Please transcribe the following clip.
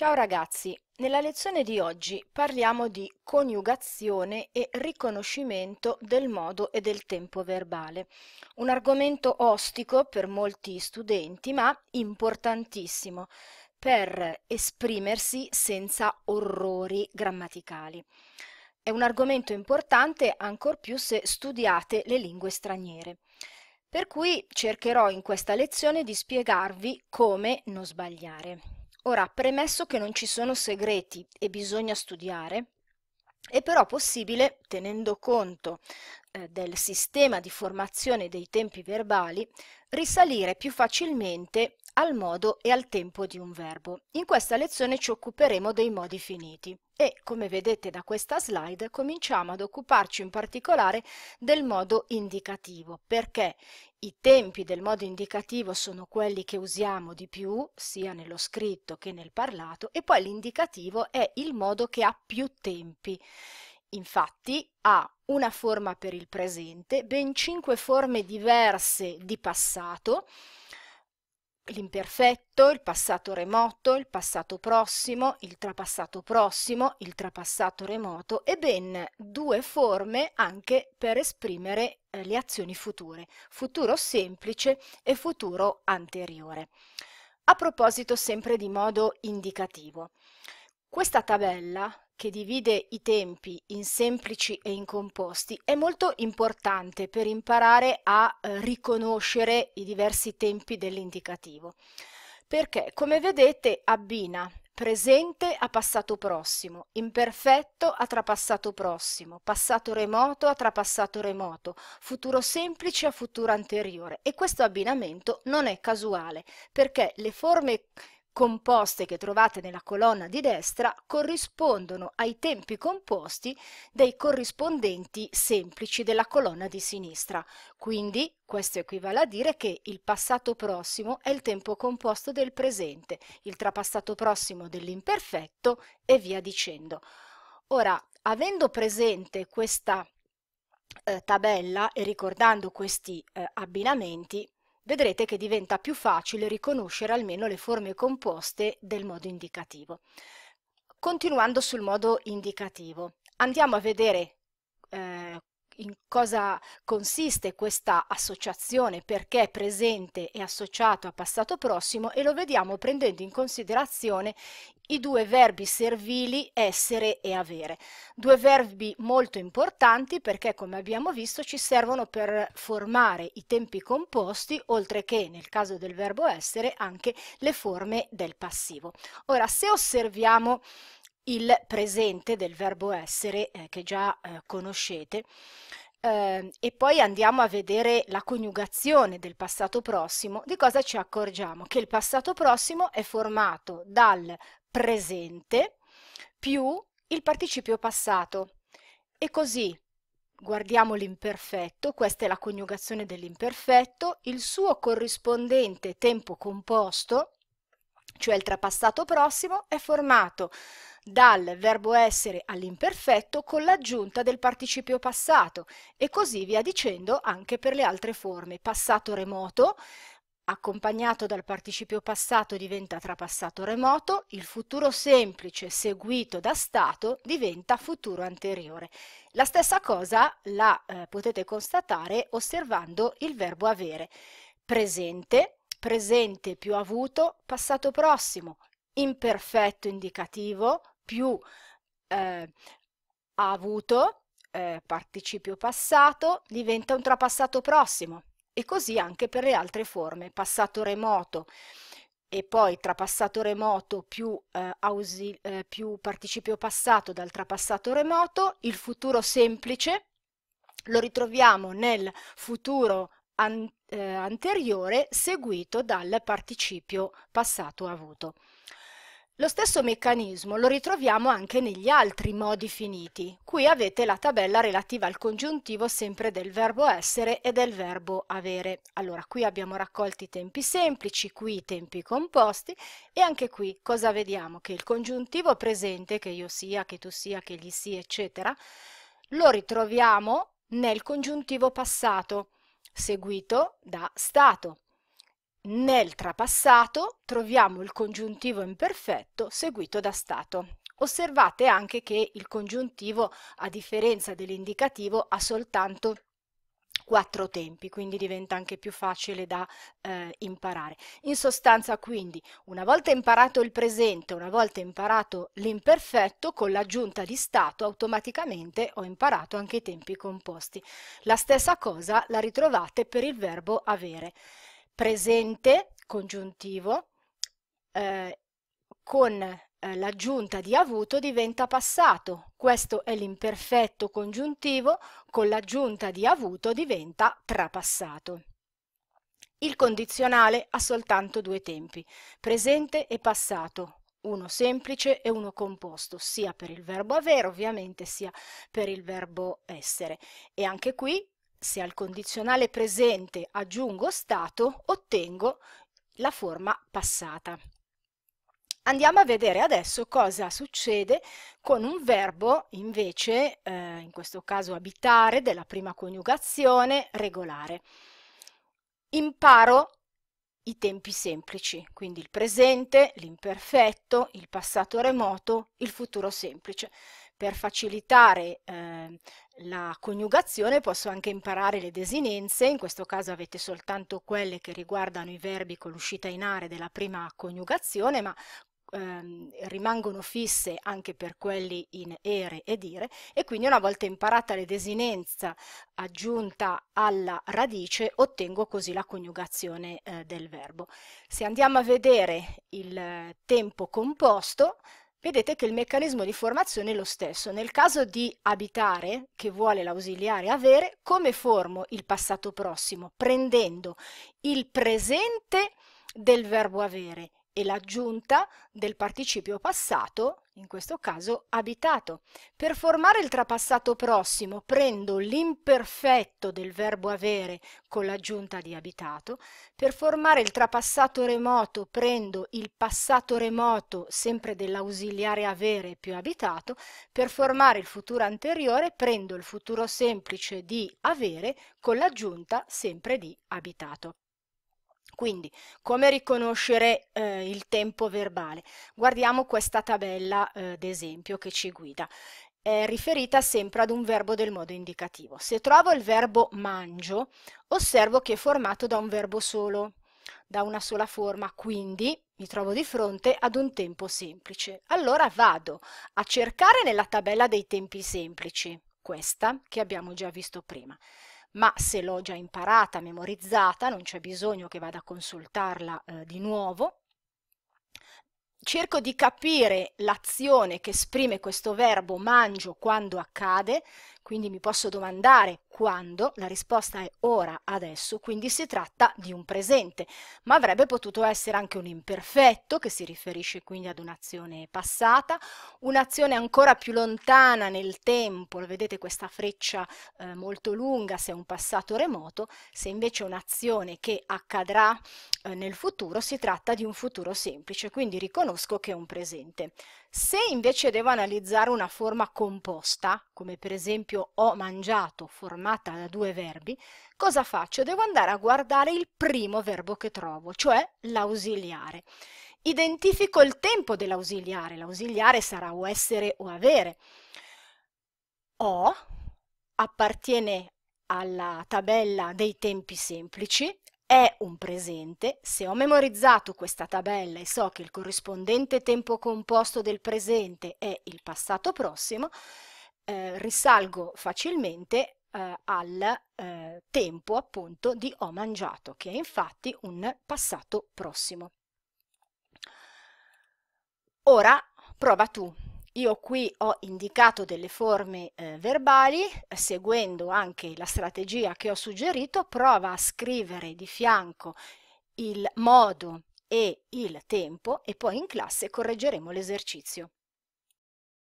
Ciao ragazzi, nella lezione di oggi parliamo di coniugazione e riconoscimento del modo e del tempo verbale, un argomento ostico per molti studenti ma importantissimo per esprimersi senza orrori grammaticali. È un argomento importante ancor più se studiate le lingue straniere. Per cui cercherò in questa lezione di spiegarvi come non sbagliare. Ora, premesso che non ci sono segreti e bisogna studiare, è però possibile, tenendo conto eh, del sistema di formazione dei tempi verbali, risalire più facilmente al modo e al tempo di un verbo. In questa lezione ci occuperemo dei modi finiti e, come vedete da questa slide, cominciamo ad occuparci in particolare del modo indicativo, perché i tempi del modo indicativo sono quelli che usiamo di più, sia nello scritto che nel parlato, e poi l'indicativo è il modo che ha più tempi. Infatti ha una forma per il presente, ben cinque forme diverse di passato, l'imperfetto, il passato remoto, il passato prossimo, il trapassato prossimo, il trapassato remoto e ben due forme anche per esprimere eh, le azioni future, futuro semplice e futuro anteriore. A proposito sempre di modo indicativo, questa tabella che divide i tempi in semplici e in composti è molto importante per imparare a eh, riconoscere i diversi tempi dell'indicativo, perché come vedete abbina presente a passato prossimo, imperfetto a trapassato prossimo, passato remoto a trapassato remoto, futuro semplice a futuro anteriore e questo abbinamento non è casuale perché le forme composte che trovate nella colonna di destra corrispondono ai tempi composti dei corrispondenti semplici della colonna di sinistra. Quindi questo equivale a dire che il passato prossimo è il tempo composto del presente, il trapassato prossimo dell'imperfetto e via dicendo. Ora, avendo presente questa eh, tabella e ricordando questi eh, abbinamenti, vedrete che diventa più facile riconoscere almeno le forme composte del modo indicativo. Continuando sul modo indicativo, andiamo a vedere eh, in cosa consiste questa associazione, perché presente è associato a passato prossimo e lo vediamo prendendo in considerazione i due verbi servili essere e avere. Due verbi molto importanti perché come abbiamo visto ci servono per formare i tempi composti oltre che nel caso del verbo essere anche le forme del passivo. Ora se osserviamo il presente del verbo essere eh, che già eh, conoscete eh, e poi andiamo a vedere la coniugazione del passato prossimo, di cosa ci accorgiamo? Che il passato prossimo è formato dal presente più il participio passato e così guardiamo l'imperfetto, questa è la coniugazione dell'imperfetto, il suo corrispondente tempo composto cioè il trapassato prossimo, è formato dal verbo essere all'imperfetto con l'aggiunta del participio passato e così via dicendo anche per le altre forme. Passato remoto accompagnato dal participio passato diventa trapassato remoto, il futuro semplice seguito da stato diventa futuro anteriore. La stessa cosa la eh, potete constatare osservando il verbo avere presente presente più avuto, passato prossimo, imperfetto indicativo più eh, avuto, eh, participio passato, diventa un trapassato prossimo e così anche per le altre forme, passato remoto e poi trapassato remoto più, eh, eh più participio passato dal trapassato remoto, il futuro semplice, lo ritroviamo nel futuro an- eh, anteriore seguito dal participio passato avuto. Lo stesso meccanismo lo ritroviamo anche negli altri modi finiti. Qui avete la tabella relativa al congiuntivo sempre del verbo essere e del verbo avere. Allora, qui abbiamo raccolti i tempi semplici, qui i tempi composti e anche qui cosa vediamo? Che il congiuntivo presente, che io sia, che tu sia, che gli sia, eccetera, lo ritroviamo nel congiuntivo passato seguito da stato. Nel trapassato troviamo il congiuntivo imperfetto seguito da stato. Osservate anche che il congiuntivo, a differenza dell'indicativo, ha soltanto quattro tempi, quindi diventa anche più facile da eh, imparare. In sostanza quindi, una volta imparato il presente, una volta imparato l'imperfetto, con l'aggiunta di stato automaticamente ho imparato anche i tempi composti. La stessa cosa la ritrovate per il verbo avere. Presente, congiuntivo, eh, con eh, l'aggiunta di avuto diventa passato. Questo è l'imperfetto congiuntivo, con l'aggiunta di avuto diventa trapassato. Il condizionale ha soltanto due tempi, presente e passato, uno semplice e uno composto, sia per il verbo avere ovviamente sia per il verbo essere. E anche qui, se al condizionale presente aggiungo stato, ottengo la forma passata. Andiamo a vedere adesso cosa succede con un verbo invece, eh, in questo caso abitare, della prima coniugazione regolare. Imparo i tempi semplici, quindi il presente, l'imperfetto, il passato remoto, il futuro semplice. Per facilitare eh, la coniugazione posso anche imparare le desinenze, in questo caso avete soltanto quelle che riguardano i verbi con l'uscita in are della prima coniugazione, ma ehm, rimangono fisse anche per quelli in ere ed ire e quindi una volta imparata l'esinenza aggiunta alla radice ottengo così la coniugazione eh, del verbo. Se andiamo a vedere il tempo composto vedete che il meccanismo di formazione è lo stesso. Nel caso di abitare, che vuole l'ausiliare avere, come formo il passato prossimo? Prendendo il presente del verbo avere e l'aggiunta del participio passato, in questo caso abitato. Per formare il trapassato prossimo prendo l'imperfetto del verbo avere con l'aggiunta di abitato, per formare il trapassato remoto prendo il passato remoto sempre dell'ausiliare avere più abitato, per formare il futuro anteriore prendo il futuro semplice di avere con l'aggiunta sempre di abitato. Quindi, come riconoscere eh, il tempo verbale? Guardiamo questa tabella eh, d'esempio che ci guida. È riferita sempre ad un verbo del modo indicativo. Se trovo il verbo mangio, osservo che è formato da un verbo solo, da una sola forma, quindi mi trovo di fronte ad un tempo semplice. Allora vado a cercare nella tabella dei tempi semplici, questa che abbiamo già visto prima ma se l'ho già imparata, memorizzata, non c'è bisogno che vada a consultarla eh, di nuovo. Cerco di capire l'azione che esprime questo verbo mangio quando accade, quindi mi posso domandare quando, la risposta è ora, adesso, quindi si tratta di un presente, ma avrebbe potuto essere anche un imperfetto che si riferisce quindi ad un'azione passata, un'azione ancora più lontana nel tempo, vedete questa freccia eh, molto lunga se è un passato remoto, se invece è un'azione che accadrà eh, nel futuro si tratta di un futuro semplice, quindi riconosco che è un presente. Se invece devo analizzare una forma composta, come per esempio ho mangiato formata da due verbi, cosa faccio? Devo andare a guardare il primo verbo che trovo, cioè l'ausiliare. Identifico il tempo dell'ausiliare, l'ausiliare sarà o essere o avere. O appartiene alla tabella dei tempi semplici è un presente se ho memorizzato questa tabella e so che il corrispondente tempo composto del presente è il passato prossimo, eh, risalgo facilmente eh, al eh, tempo appunto di ho mangiato, che è infatti un passato prossimo. Ora prova tu io qui ho indicato delle forme eh, verbali, seguendo anche la strategia che ho suggerito, prova a scrivere di fianco il modo e il tempo e poi in classe correggeremo l'esercizio.